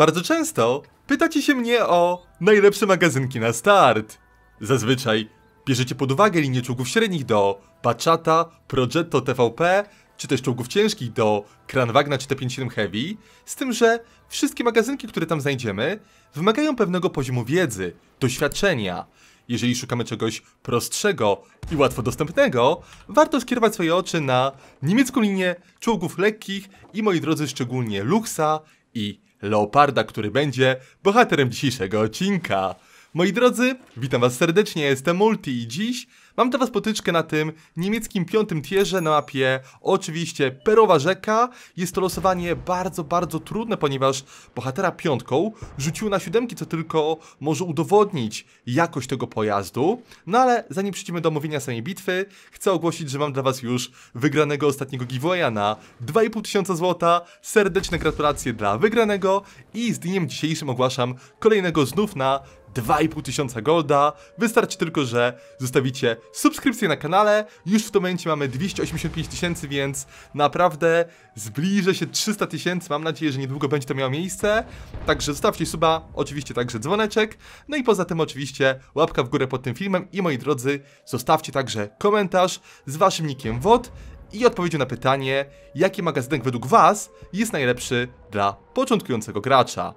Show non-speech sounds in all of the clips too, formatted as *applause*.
Bardzo często pytacie się mnie o najlepsze magazynki na start. Zazwyczaj bierzecie pod uwagę linię czołgów średnich do Pachata, Progetto TVP, czy też czołgów ciężkich do Kranwagna czy T57 Heavy, z tym, że wszystkie magazynki, które tam znajdziemy, wymagają pewnego poziomu wiedzy, doświadczenia. Jeżeli szukamy czegoś prostszego i łatwo dostępnego, warto skierować swoje oczy na niemiecką linię czołgów lekkich i moi drodzy szczególnie Luxa i leoparda, który będzie bohaterem dzisiejszego odcinka. Moi drodzy, witam was serdecznie, jestem Multi i dziś mam dla was potyczkę na tym niemieckim piątym tierze na mapie, oczywiście Perowa Rzeka. Jest to losowanie bardzo, bardzo trudne, ponieważ bohatera piątką rzucił na siódemki, co tylko może udowodnić jakość tego pojazdu. No ale zanim przejdziemy do omówienia samej bitwy, chcę ogłosić, że mam dla was już wygranego ostatniego giveawaya na 2,5 tysiąca złota. Serdeczne gratulacje dla wygranego i z dniem dzisiejszym ogłaszam kolejnego znów na 2,5 tysiąca golda. Wystarczy tylko, że zostawicie subskrypcję na kanale. Już w tym momencie mamy 285 tysięcy, więc naprawdę zbliżę się 300 tysięcy. Mam nadzieję, że niedługo będzie to miało miejsce. Także zostawcie suba, oczywiście także dzwoneczek. No i poza tym oczywiście łapka w górę pod tym filmem. I moi drodzy, zostawcie także komentarz z waszym nikiem WOD i odpowiedzią na pytanie, jaki magazynek według Was jest najlepszy dla początkującego gracza.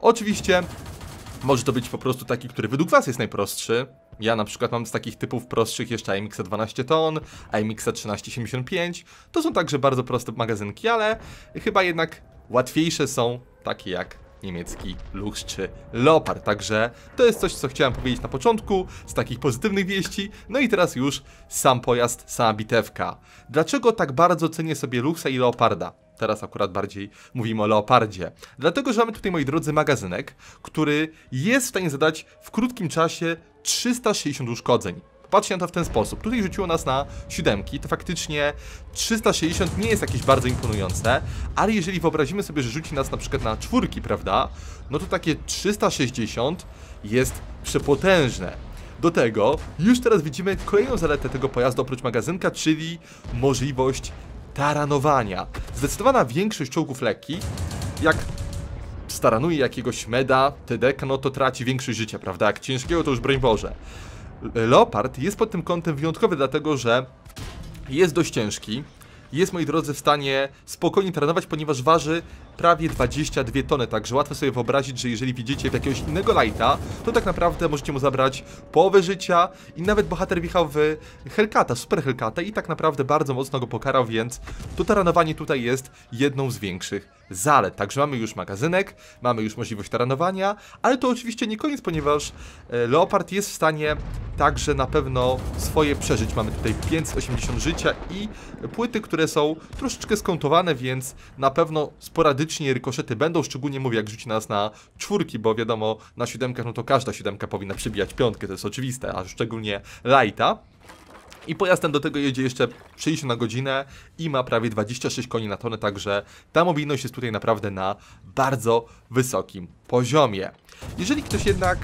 Oczywiście może to być po prostu taki, który według was jest najprostszy. Ja na przykład mam z takich typów prostszych jeszcze IMX 12 ton, IMX 1375. To są także bardzo proste magazynki, ale chyba jednak łatwiejsze są takie jak niemiecki Lux czy Leopard. Także to jest coś, co chciałem powiedzieć na początku, z takich pozytywnych wieści. No i teraz już sam pojazd, sama bitewka. Dlaczego tak bardzo cenię sobie Luxa i Leoparda? Teraz akurat bardziej mówimy o leopardzie. Dlatego, że mamy tutaj, moi drodzy, magazynek, który jest w stanie zadać w krótkim czasie 360 uszkodzeń. Patrzcie na to w ten sposób. Tutaj rzuciło nas na siódemki, to faktycznie 360 nie jest jakieś bardzo imponujące, ale jeżeli wyobrazimy sobie, że rzuci nas na przykład na czwórki, prawda, no to takie 360 jest przepotężne. Do tego już teraz widzimy kolejną zaletę tego pojazdu oprócz magazynka, czyli możliwość taranowania. Zdecydowana większość czołgów lekkich, jak staranuje jakiegoś meda, tedeka, no to traci większość życia, prawda? Jak ciężkiego to już broń Boże. Leopard jest pod tym kątem wyjątkowy, dlatego że jest dość ciężki. Jest, moi drodzy, w stanie spokojnie trenować, ponieważ waży prawie 22 tony, także łatwo sobie wyobrazić, że jeżeli widzicie w jakiegoś innego lighta, to tak naprawdę możecie mu zabrać połowę życia i nawet bohater wichał w Hellcata, Super Hellcata i tak naprawdę bardzo mocno go pokarał, więc to taranowanie tutaj jest jedną z większych zalet. Także mamy już magazynek, mamy już możliwość taranowania, ale to oczywiście nie koniec, ponieważ e, Leopard jest w stanie także na pewno swoje przeżyć. Mamy tutaj 580 życia i płyty, które są troszeczkę skontowane, więc na pewno sporadycznie teoretycznie rykoszety będą, szczególnie mówię, jak rzuci nas na czwórki, bo wiadomo, na siódemkach, no to każda siódemka powinna przebijać piątkę, to jest oczywiste, a szczególnie lighta. I pojazd ten do tego jedzie jeszcze 60 na godzinę i ma prawie 26 koni na tonę, także ta mobilność jest tutaj naprawdę na bardzo wysokim poziomie. Jeżeli ktoś jednak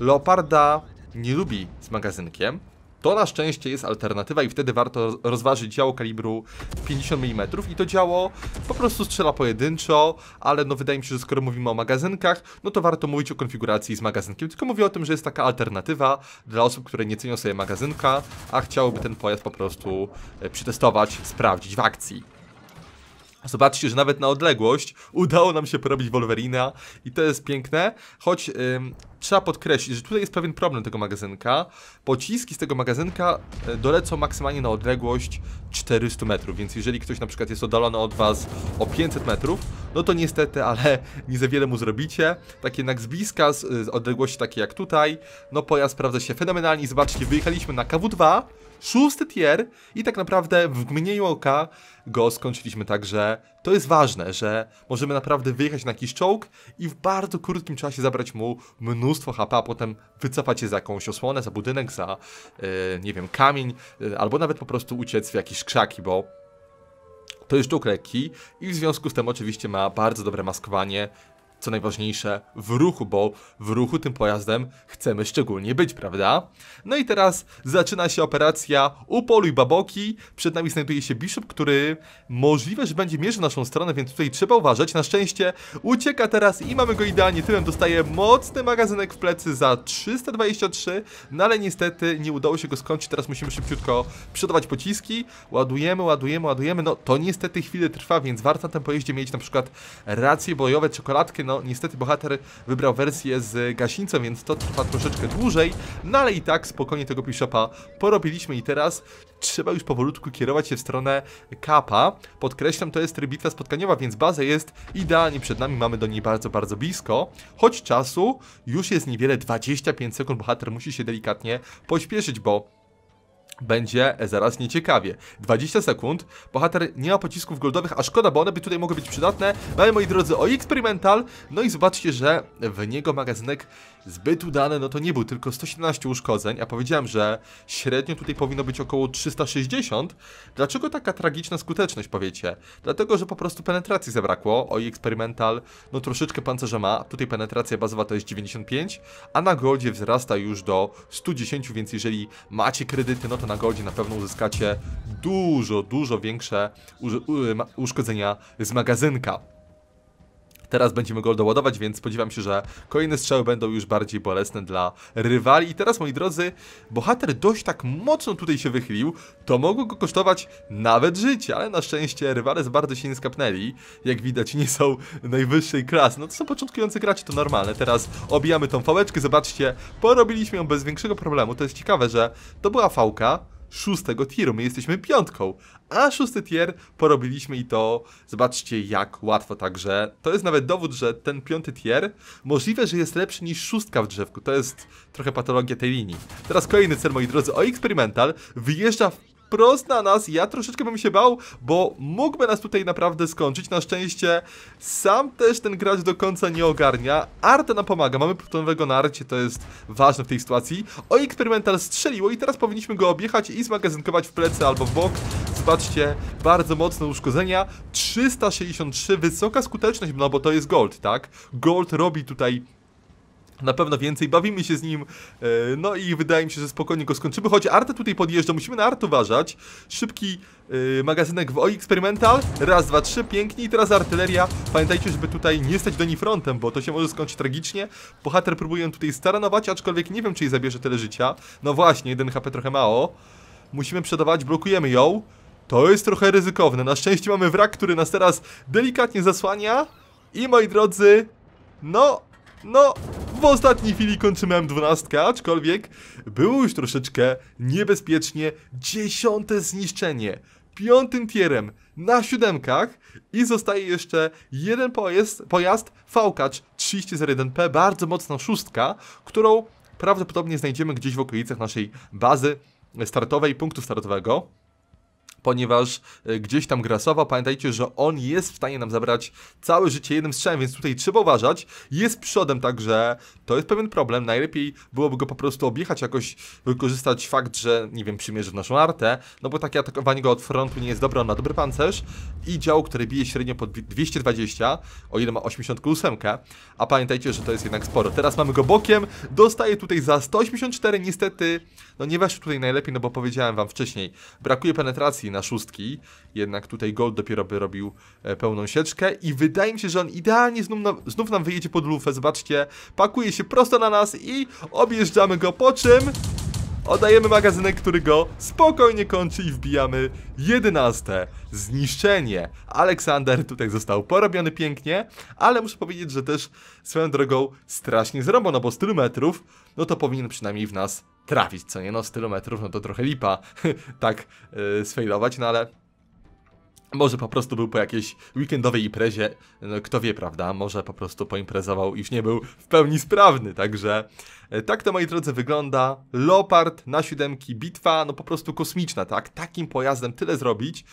Leoparda nie lubi z magazynkiem, to na szczęście jest alternatywa i wtedy warto rozważyć działo kalibru 50 mm i to działo po prostu strzela pojedynczo, ale no wydaje mi się, że skoro mówimy o magazynkach, no to warto mówić o konfiguracji z magazynkiem, tylko mówię o tym, że jest taka alternatywa dla osób, które nie cenią sobie magazynka, a chciałyby ten pojazd po prostu e, przetestować, sprawdzić w akcji. Zobaczcie, że nawet na odległość udało nam się porobić Wolverina i to jest piękne, choć trzeba podkreślić, że tutaj jest pewien problem tego magazynka. Pociski z tego magazynka e, dolecą maksymalnie na odległość 400 metrów, więc jeżeli ktoś na przykład jest oddalony od was o 500 metrów, no to niestety, ale *laughs* nie za wiele mu zrobicie. Tak jednak z bliska, z, odległości takiej jak tutaj, no pojazd sprawdza się fenomenalnie. Zobaczcie, wyjechaliśmy na KW2, szósty tier i tak naprawdę w mniej oka go skończyliśmy także to jest ważne, że możemy naprawdę wyjechać na jakiś czołg i w bardzo krótkim czasie zabrać mu mnóstwo HP, a potem wycofać się za jakąś osłonę, za budynek, za, yy, nie wiem, kamień, yy, albo nawet po prostu uciec w jakieś krzaki, bo to jest czołg lekki i w związku z tym oczywiście ma bardzo dobre maskowanie co najważniejsze, w ruchu, bo w ruchu tym pojazdem chcemy szczególnie być, prawda? No i teraz zaczyna się operacja Upoluj Baboki. Przed nami znajduje się Bishop, który możliwe, że będzie mierzył naszą stronę, więc tutaj trzeba uważać. Na szczęście ucieka teraz i mamy go idealnie. Tyłem dostaje mocny magazynek w plecy za 323, no ale niestety nie udało się go skończyć. Teraz musimy szybciutko przydawać pociski. Ładujemy, ładujemy, ładujemy. No to niestety chwilę trwa, więc warto na tym pojeździe mieć na przykład racje bojowe, czekoladkę, no niestety bohater wybrał wersję z gaśnicą, więc to trwa troszeczkę dłużej, no ale i tak spokojnie tego pishopa porobiliśmy i teraz trzeba już powolutku kierować się w stronę kapa. Podkreślam, to jest tryb bitwa spotkaniowa, więc baza jest idealnie przed nami, mamy do niej bardzo, bardzo blisko, choć czasu już jest niewiele, 25 sekund, bohater musi się delikatnie pośpieszyć, bo będzie zaraz nieciekawie. 20 sekund, bohater nie ma pocisków goldowych, a szkoda, bo one by tutaj mogły być przydatne. Mamy, moi drodzy, o Experimental, no i zobaczcie, że w niego magazynek zbyt udane, no to nie był tylko 117 uszkodzeń, a powiedziałem, że średnio tutaj powinno być około 360. Dlaczego taka tragiczna skuteczność, powiecie? Dlatego, że po prostu penetracji zabrakło, oj eksperymental, no troszeczkę pancerza ma, tutaj penetracja bazowa to jest 95, a na Goldzie wzrasta już do 110, więc jeżeli macie kredyty, no to na Goldzie na pewno uzyskacie dużo, dużo większe uszkodzenia z magazynka. Teraz będziemy go doładować, więc spodziewam się, że kolejne strzały będą już bardziej bolesne dla rywali. I teraz, moi drodzy, bohater dość tak mocno tutaj się wychylił. To mogło go kosztować nawet życie, ale na szczęście rywale z bardzo się nie skapnęli. Jak widać, nie są najwyższej klasy. No to są początkujący gracze, to normalne. Teraz obijamy tą fałeczkę, zobaczcie, porobiliśmy ją bez większego problemu. To jest ciekawe, że to była fałka, szóstego tieru. My jesteśmy piątką, a szósty tier porobiliśmy i to zobaczcie jak łatwo. Także to jest nawet dowód, że ten piąty tier możliwe, że jest lepszy niż szóstka w drzewku. To jest trochę patologia tej linii. Teraz kolejny cel, moi drodzy, o Experimental. Wyjeżdża w wprost na nas. Ja troszeczkę bym się bał, bo mógłby nas tutaj naprawdę skończyć. Na szczęście sam też ten gracz do końca nie ogarnia. Arta nam pomaga. Mamy plutonowego na arcie, to jest ważne w tej sytuacji. O, eksperymental strzeliło i teraz powinniśmy go objechać i zmagazynkować w plecy albo w bok. Zobaczcie, bardzo mocne uszkodzenia. 363, wysoka skuteczność, no bo to jest gold, tak? Gold robi tutaj na pewno więcej, bawimy się z nim, e, no i wydaje mi się, że spokojnie go skończymy, choć Arte tutaj podjeżdża, musimy na Arte uważać. Szybki e, magazynek w OI Experimental, raz, dwa, trzy, pięknie i teraz artyleria. Pamiętajcie, żeby tutaj nie stać do niej frontem, bo to się może skończyć tragicznie. Bohater próbuje tutaj staranować, aczkolwiek nie wiem, czy jej zabierze tyle życia. No właśnie, jeden HP trochę mało. Musimy przedawać, blokujemy ją. To jest trochę ryzykowne, na szczęście mamy wrak, który nas teraz delikatnie zasłania. I moi drodzy, no, no, w ostatniej chwili kończymy M12, aczkolwiek było już troszeczkę niebezpiecznie. Dziesiąte zniszczenie piątym tierem na siódemkach i zostaje jeszcze jeden pojazd, pojazd Fałkacz 301P, bardzo mocna szóstka, którą prawdopodobnie znajdziemy gdzieś w okolicach naszej bazy startowej, punktu startowego ponieważ e, gdzieś tam grasował. pamiętajcie, że on jest w stanie nam zabrać całe życie jednym strzałem, więc tutaj trzeba uważać. Jest przodem, także to jest pewien problem. Najlepiej byłoby go po prostu objechać, jakoś wykorzystać fakt, że, nie wiem, przymierzy w naszą artę, no bo takie atakowanie go od frontu nie jest dobre, on ma dobry pancerz i dział, który bije średnio po 220, o ile ma 88, a pamiętajcie, że to jest jednak sporo. Teraz mamy go bokiem, dostaje tutaj za 184, niestety, no nie weszł tutaj najlepiej, no bo powiedziałem wam wcześniej, brakuje penetracji na na szóstki, jednak tutaj Gold dopiero by robił e, pełną sieczkę i wydaje mi się, że on idealnie znów, na, znów nam wyjedzie pod lufę, zobaczcie, pakuje się prosto na nas i objeżdżamy go, po czym Oddajemy magazynek, który go spokojnie kończy i wbijamy 11. Zniszczenie. Aleksander tutaj został porobiony pięknie, ale muszę powiedzieć, że też swoją drogą strasznie zrobił, no bo z tylu metrów, no to powinien przynajmniej w nas trafić, co nie? No z tylu metrów, no to trochę lipa *laughs* tak yy, sfejlować, no ale może po prostu był po jakiejś weekendowej imprezie, no, kto wie, prawda? Może po prostu poimprezował i już nie był w pełni sprawny, także e, tak to moi drodzy wygląda. Leopard na siódemki, bitwa, no po prostu kosmiczna, tak? Takim pojazdem tyle zrobić,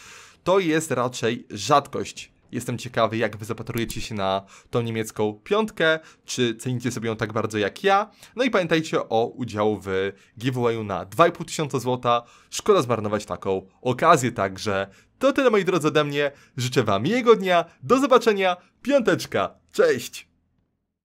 to jest raczej rzadkość. Jestem ciekawy, jak wy zapatrujecie się na tą niemiecką piątkę, czy cenicie sobie ją tak bardzo jak ja. No i pamiętajcie o udziału w giveawayu na 2500 zł. Szkoda zmarnować taką okazję, także to tyle moi drodzy ode mnie. Życzę wam miłego dnia. Do zobaczenia. Piąteczka. Cześć!